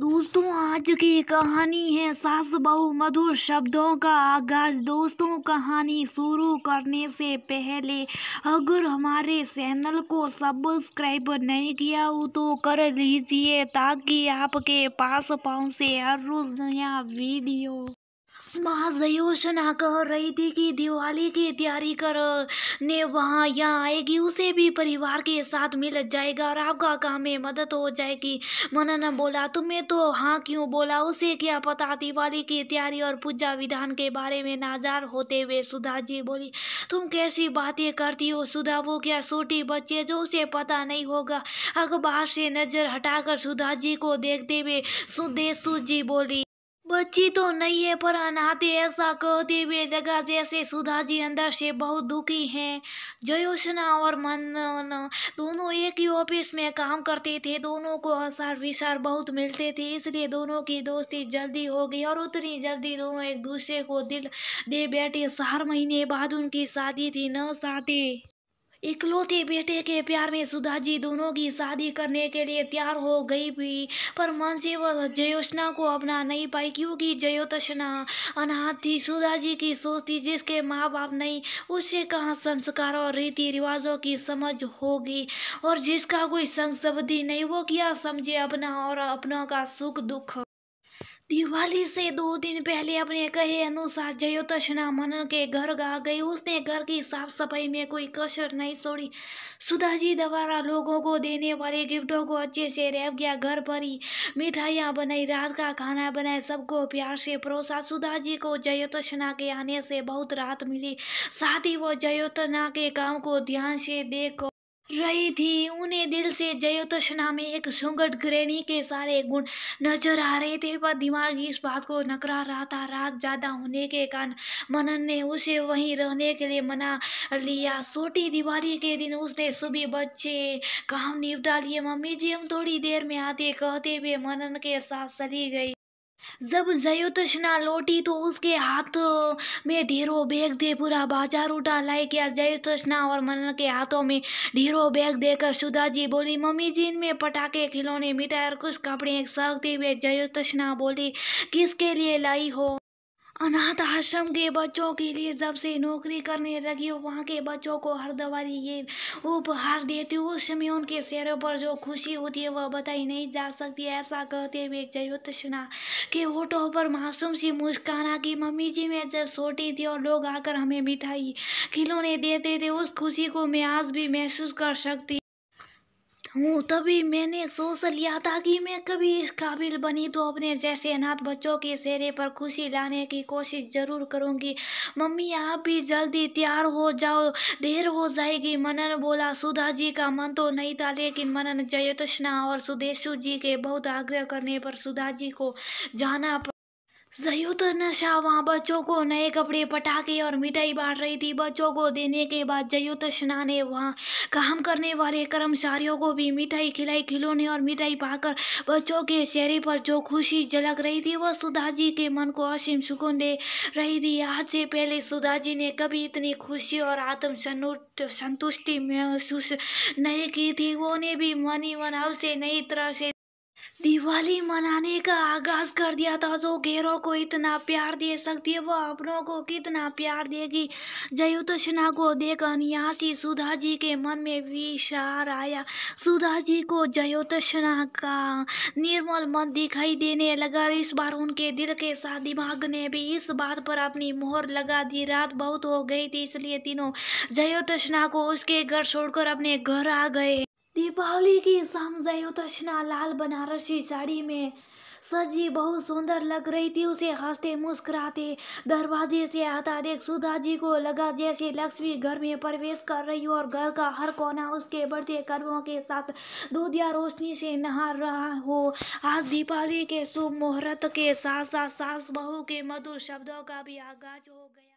दोस्तों आज की कहानी है सास बहु मधुर शब्दों का आगाज दोस्तों कहानी शुरू करने से पहले अगर हमारे चैनल को सब्सक्राइब नहीं किया हो तो कर लीजिए ताकि आपके पास पहुंचे हर रोज़ नया वीडियो योजना कह रही थी कि दिवाली की तैयारी कर ने वहाँ यहाँ आएगी उसे भी परिवार के साथ मिल जाएगा और आपका काम में मदद हो जाएगी ने बोला तुम्हें तो हाँ क्यों बोला उसे क्या पता दिवाली की तैयारी और पूजा विधान के बारे में नाजार होते हुए सुधा जी बोली तुम कैसी बातें करती हो सुधा वो क्या छोटी बच्चे जो उसे पता नहीं होगा अखबार से नजर हटाकर सुधा जी को देखते हुए सुदेशु जी बोली बच्ची तो नहीं है पर अनाथ ऐसा कहते हुए लगा जैसे सुधा जी अंदर से बहुत दुखी हैं जयोशना और मन दोनों एक ही ऑफिस में काम करते थे दोनों को असार विसार बहुत मिलते थे इसलिए दोनों की दोस्ती जल्दी हो गई और उतनी जल्दी दोनों एक दूसरे को दिल दे बैठे चार महीने बाद उनकी शादी थी न शादी इकलौते बेटे के प्यार में सुधा जी दोनों की शादी करने के लिए तैयार हो गई भी पर मानसी व जयोत्सना को अपना नहीं पाई क्योंकि जयोत्सना अनाथ थी सुधा जी की सोच थी जिसके माँ बाप नहीं उससे कहाँ संस्कार और रीति रिवाजों की समझ होगी और जिसका कोई संग नहीं वो क्या समझे अपना और अपनों का सुख दुख दिवाली से दो दिन पहले अपने कहे अनुसार जयोतृष्णा मनन के घर गा गई उसने घर की साफ सफाई में कोई कसर नहीं छोड़ी सुधा जी द्वारा लोगों को देने वाले गिफ्टों को अच्छे से रैप गया घर पर ही मिठाइयाँ बनाई रात का खाना बनाए सबको प्यार से परोसा सुधा जी को जयोतृष्णा के आने से बहुत राहत मिली साथ ही वो जयोतृष्णा के काम को ध्यान से देख रही थी उन्हें दिल से जयोतोषणा में एक सुंगठ ग्रहणी के सारे गुण नजर आ रहे थे पर दिमाग इस बात को नकरा रहा था रात ज़्यादा होने के कारण मनन ने उसे वहीं रहने के लिए मना लिया छोटी दिवाली के दिन उसने सभी बच्चे काम निपटा लिए मम्मी जी हम थोड़ी देर में आते कहते हुए मनन के साथ चली गई जब जयोतना लौटी तो उसके हाथ में ढेरों बैग दे पूरा बाजार उठा लाई गया जयोतृष्णा और मनन के हाथों में ढेरों बैग देकर सुधा जी बोली मम्मी जी इनमें पटाखे खिलौने मिठाई और कुछ कपड़े एक साथ दी हुए जयोतृष्णा बोली किसके लिए लाई हो अनाथ आश्रम के बच्चों के लिए जब से नौकरी करने लगी वहाँ के बच्चों को हर दवारी ये उपहार देती उस समय उनके चेहरे पर जो खुशी होती है वह बताई नहीं जा सकती ऐसा कहते हुए जयोत्सना के होठों पर मासूम सी मुस्कान आ गई मम्मी जी मैं जब छोटी थी और लोग आकर हमें मिठाई खिलौने देते थे उस खुशी को मैं आज भी महसूस कर सकती हूँ तभी मैंने सोच लिया था कि मैं कभी इस काबिल बनी तो अपने जैसे अनाथ बच्चों के चेहरे पर खुशी लाने की कोशिश जरूर करूँगी मम्मी आप भी जल्दी तैयार हो जाओ देर हो जाएगी मनन बोला सुधा जी का मन तो नहीं था लेकिन मनन जयतृष्णा और सुदेशु जी के बहुत आग्रह करने पर सुधा जी को जाना सयूत नशा वहाँ बच्चों को नए कपड़े पटाखे और मिठाई बांट रही थी बच्चों को देने के बाद जयूत स्ना ने वहाँ काम करने वाले कर्मचारियों को भी मिठाई खिलाई खिलौने और मिठाई पाकर बच्चों के चेहरे पर जो खुशी झलक रही थी वह सुधा जी के मन को असीम सुकून दे रही थी आज से पहले सुधा जी ने कभी इतनी खुशी और आत्म संतुष्टि महसूस नहीं की थी वो भी मन ही मन से नई तरह से दिवाली मनाने का आगाज कर दिया था जो घेरों को इतना प्यार दे सकती है वह अपनों को कितना प्यार देगी जयुत सिन्हा को देख अन्यासी सुधा जी के मन में विचार आया सुधा जी को जयुत सिन्हा का निर्मल मन दिखाई देने लगा इस बार उनके दिल के साथ दिमाग ने भी इस बात पर अपनी मोहर लगा दी रात बहुत हो गई थी इसलिए तीनों जयुत सिन्हा को उसके घर छोड़कर अपने घर आ गए दीपावली की शाम जयोतोषणा लाल बनारसी साड़ी में सजी बहुत सुंदर लग रही थी उसे हंसते मुस्कुराते दरवाजे से आता देख सुधा जी को लगा जैसे लक्ष्मी घर में प्रवेश कर रही हो और घर का हर कोना उसके बढ़ते कर्मों के साथ दूध या रोशनी से नहा रहा हो आज दीपावली के शुभ मुहूर्त के साथ साथ सास बहू के मधुर शब्दों का भी आगाज हो गया